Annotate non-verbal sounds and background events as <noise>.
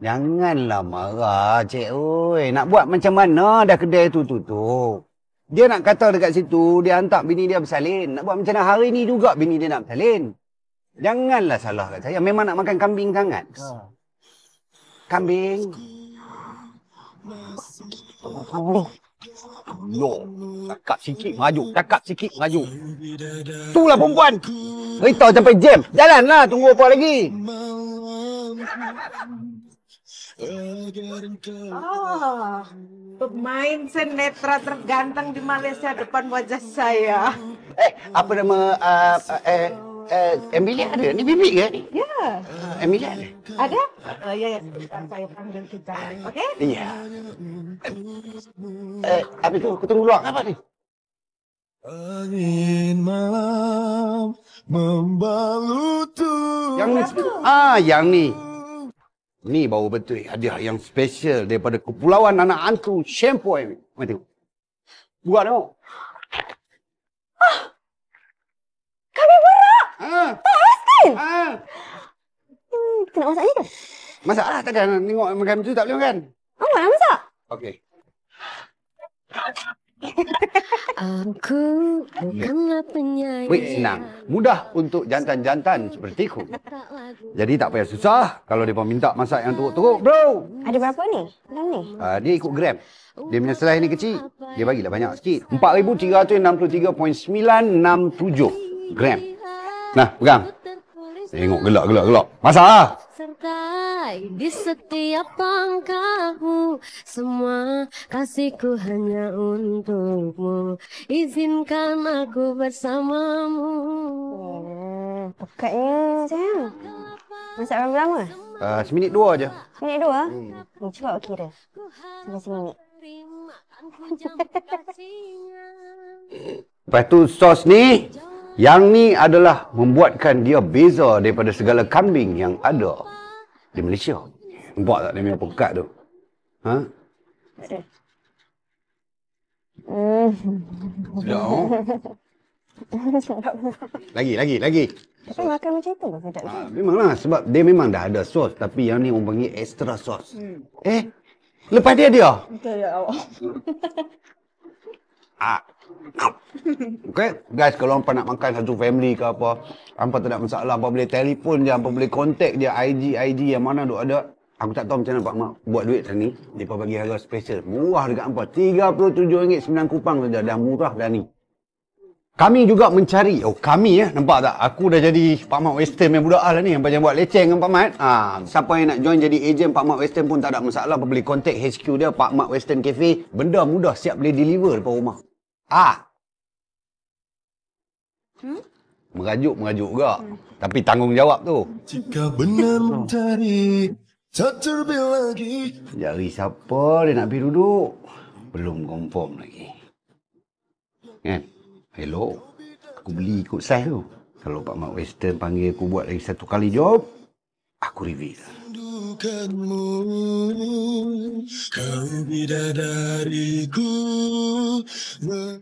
Janganlah marah, cik. Oi, nak buat macam mana dah kedai tu tutup? Dia nak kata dekat situ, dia hantar bini dia bersalin. Nak buat macam mana hari ni juga bini dia nak bersalin. Janganlah salah kat saya. Memang nak makan kambing sangat. Ha. Kambing. Yo, cakap sikit maju, cakap sikit maju. Itulah perempuan. Cerita sampai jam. Jalanlah, tunggu apa lagi? Oh, pemain senetra terganteng di Malaysia depan wajah saya. Eh, apa nama uh, uh, eh, Uh, Emilia ada? Ni bibi ke ni? Ya. Uh, Emilia ada? Ada? Uh, ya, ya. Saya panggil kita. Okey? Ya. Eh, apa itu? aku tunggu luar. Apa ni? Angin malam membalut Yang ni? Ah, yang ni. Ni bau betul hadiah yang special daripada kepulauan anak hantu Shampoo ini. Mari tengok. Buka tengok. Ah. Kami berak. Ha. Tak mesti. Ha. Hmm, kena masak ni ke? Masak lah. Takkan nak tengok macam tu tak boleh kan? Oh, nak masak? Okey. <laughs> Aku ya. bukanlah penyanyi. Wih, senang. Mudah untuk jantan-jantan seperti ku. Jadi tak payah susah kalau dia minta masak yang teruk-teruk, bro. Ada berapa ni? Dalam ni? Uh, dia ikut gram. Dia punya selai ni kecil. Dia bagilah banyak sikit. 4,363.967 gram. Nah, pegang. Tengok gelak-gelak-gelak. Masak lah. Hai di setiap pangkalmu semua kasihku hanya untukmu izinkan aku bersamamu. Eh, pekat ya sayang. Masak berapa lama? Uh, seminit dua aja. Seminit dua? Hmm. Ni cuba kira. Sama seminit. <laughs> Lepas tu sos ni yang ni adalah membuatkan dia beza daripada segala kambing yang ada di Malaysia. Nampak tak dia punya pekat tu? Ha? Hmm. Sedap, oh? <laughs> Lagi, lagi, lagi. Tapi kan makan macam itu pun sedap. Ha, memanglah. Sebab dia memang dah ada sos. Tapi yang ni orang panggil extra sos. Hmm. Eh? Lepas dia dia. Betul ya Allah. Ah. Okay? Guys, kalau hangpa nak makan satu family ke apa, hangpa tak ada masalah, hangpa boleh telefon je, hangpa boleh contact dia IG IG yang mana duk ada. Aku tak tahu macam mana Pak Mak buat duit sini. Dia bagi harga special. Murah dekat hangpa. RM37.9 kupang saja. Dah murah dah ni. Kami juga mencari. Oh, kami ya. Nampak tak? Aku dah jadi Pak Mak Western yang budak lah ni. Yang macam buat leceng dengan Pak Mat. Ha, siapa yang nak join jadi ejen Pak Mak Western pun tak ada masalah. Apa boleh contact HQ dia, Pak Mak Western Cafe. Benda mudah siap boleh deliver depan rumah. Ah. Hmm? Merajuk-merajuk juga. Hmm. Tapi tanggungjawab tu. Jika benar mentari, tak terbit lagi. Jari siapa dia nak pergi duduk? Belum confirm lagi. Kan? Hello. Aku beli ikut size tu. Kalau Pak Mak Western panggil aku buat lagi satu kali job, aku reveal. Kau bidadariku. the